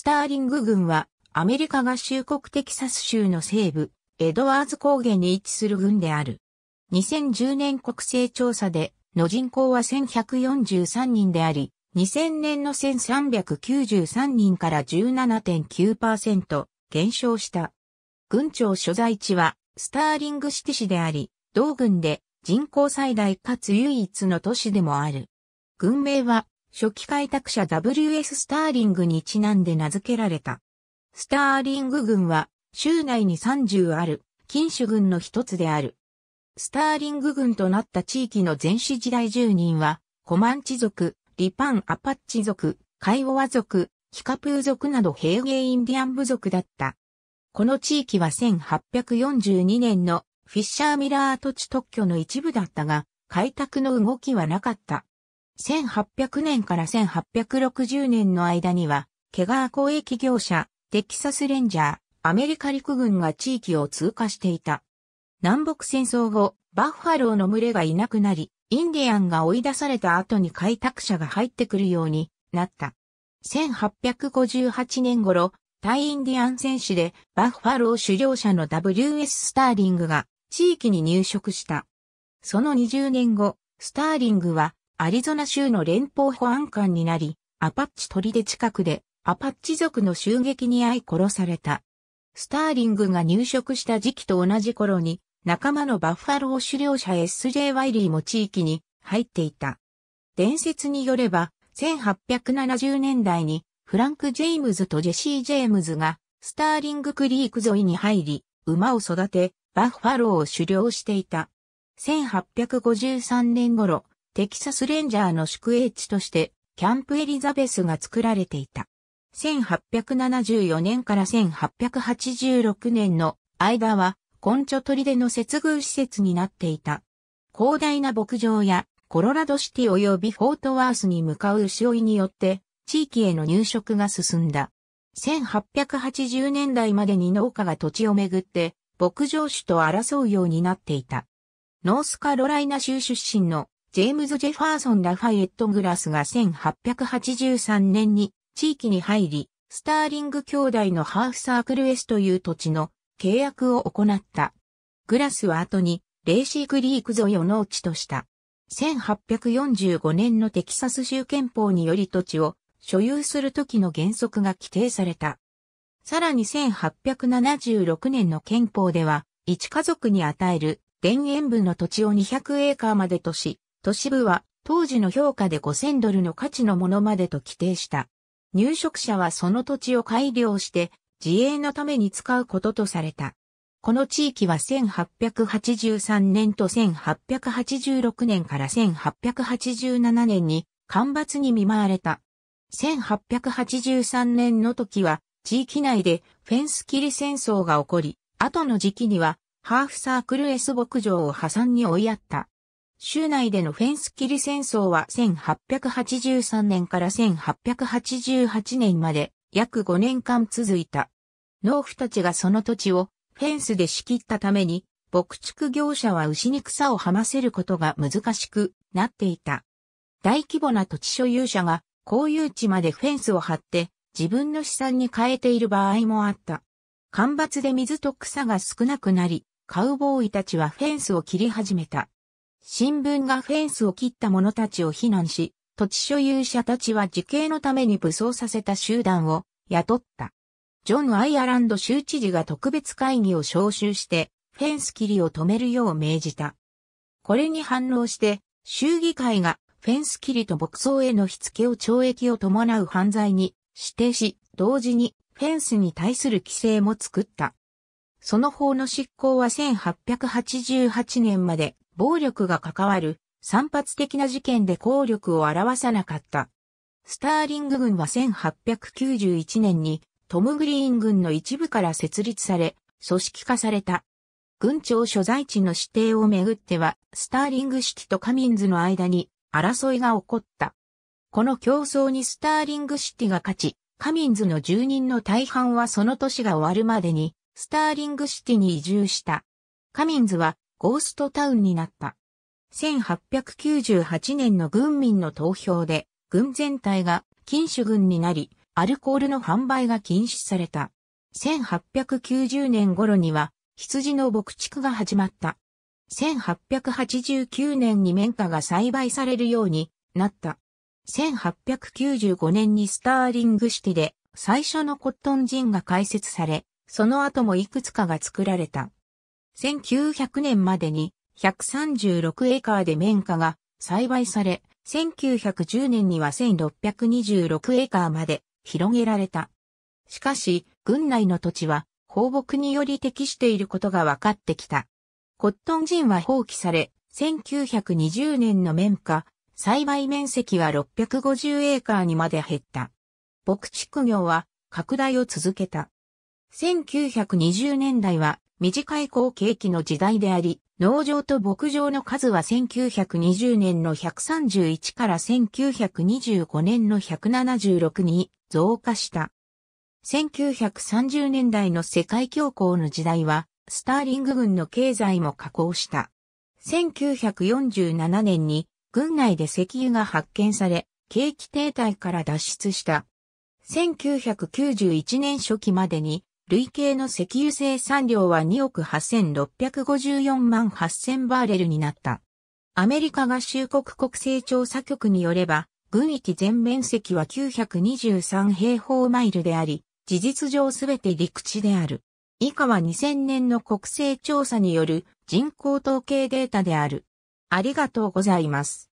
スターリング軍は、アメリカ合衆国テキサス州の西部、エドワーズ高原に位置する軍である。2010年国勢調査で、の人口は1143人であり、2000年の1393人から17.9%減少した。軍庁所在地は、スターリングシティ市であり、同軍で人口最大かつ唯一の都市でもある。軍名は、初期開拓者 W.S. スターリングにちなんで名付けられた。スターリング軍は、州内に30ある、禁酒軍の一つである。スターリング軍となった地域の前史時代住人は、コマンチ族、リパン・アパッチ族、カイオワ族、ヒカプー族など平原インディアン部族だった。この地域は1842年のフィッシャーミラー土地特許の一部だったが、開拓の動きはなかった。1800年から1860年の間には、ケガー交易業者、テキサスレンジャー、アメリカ陸軍が地域を通過していた。南北戦争後、バッファローの群れがいなくなり、インディアンが追い出された後に開拓者が入ってくるようになった。1858年頃、対インディアン戦士でバッファロー狩猟者の W.S. スターリングが地域に入植した。その20年後、スターリングはアリゾナ州の連邦保安官になり、アパッチ砦近くでアパッチ族の襲撃に遭い殺された。スターリングが入植した時期と同じ頃に、仲間のバッファロー狩猟者 S.J. ワイリーも地域に入っていた。伝説によれば、1870年代にフランク・ジェイムズとジェシー・ジェームズがスターリングクリーク沿いに入り、馬を育て、バッファローを狩猟していた。1853年頃、テキサスレンジャーの宿営地として、キャンプエリザベスが作られていた。1874年から1886年の間は、コンチョ砦の接遇施設になっていた。広大な牧場や、コロラドシティ及びフォートワースに向かう牛追いによって、地域への入植が進んだ。1880年代までに農家が土地をめぐって、牧場主と争うようになっていた。ノースカロライナ州出身のジェームズ・ジェファーソン・ラファイエット・グラスが1883年に地域に入り、スターリング兄弟のハーフサークルエスという土地の契約を行った。グラスは後にレーシークリーク沿いを農地とした。1845年のテキサス州憲法により土地を所有する時の原則が規定された。さらに1876年の憲法では、一家族に与える田園部の土地を200エーカーまでとし、都市部は当時の評価で5000ドルの価値のものまでと規定した。入植者はその土地を改良して自衛のために使うこととされた。この地域は1883年と1886年から1887年に干ばつに見舞われた。1883年の時は地域内でフェンス切り戦争が起こり、後の時期にはハーフサークル S 牧場を破産に追いやった。州内でのフェンス切り戦争は1883年から1888年まで約5年間続いた。農夫たちがその土地をフェンスで仕切ったために、牧畜業者は牛に草をはませることが難しくなっていた。大規模な土地所有者が公有地までフェンスを張って自分の資産に変えている場合もあった。干ばつで水と草が少なくなり、カウボーイたちはフェンスを切り始めた。新聞がフェンスを切った者たちを非難し、土地所有者たちは自警のために武装させた集団を雇った。ジョン・アイアランド州知事が特別会議を招集して、フェンス切りを止めるよう命じた。これに反応して、州議会がフェンス切りと牧草への火付けを懲役を伴う犯罪に指定し、同時にフェンスに対する規制も作った。その法の執行は1888年まで暴力が関わる散発的な事件で効力を表さなかった。スターリング軍は1891年にトム・グリーン軍の一部から設立され、組織化された。軍庁所在地の指定をめぐっては、スターリング式とカミンズの間に争いが起こった。この競争にスターリングシティが勝ち、カミンズの住人の大半はその年が終わるまでに、スターリングシティに移住した。カミンズはゴーストタウンになった。1898年の軍民の投票で、軍全体が禁酒軍になり、アルコールの販売が禁止された。1890年頃には、羊の牧畜が始まった。1889年に綿花が栽培されるようになった。1895年にスターリングシティで最初のコットンジンが開設され、その後もいくつかが作られた。1900年までに136エーカーで綿花が栽培され、1910年には1626エーカーまで広げられた。しかし、郡内の土地は放牧により適していることが分かってきた。コットン人は放棄され、1920年の綿花、栽培面積は650エーカーにまで減った。牧畜業は拡大を続けた。1920年代は短い後継期の時代であり、農場と牧場の数は1920年の131から1925年の176に増加した。1930年代の世界恐慌の時代は、スターリング軍の経済も加工した。1947年に軍内で石油が発見され、景気停滞から脱出した。1991年初期までに累計の石油生産量は2億8654万8000バーレルになった。アメリカ合衆国国勢調査局によれば、軍域全面積は923平方マイルであり、事実上すべて陸地である。以下は2000年の国勢調査による人口統計データである。ありがとうございます。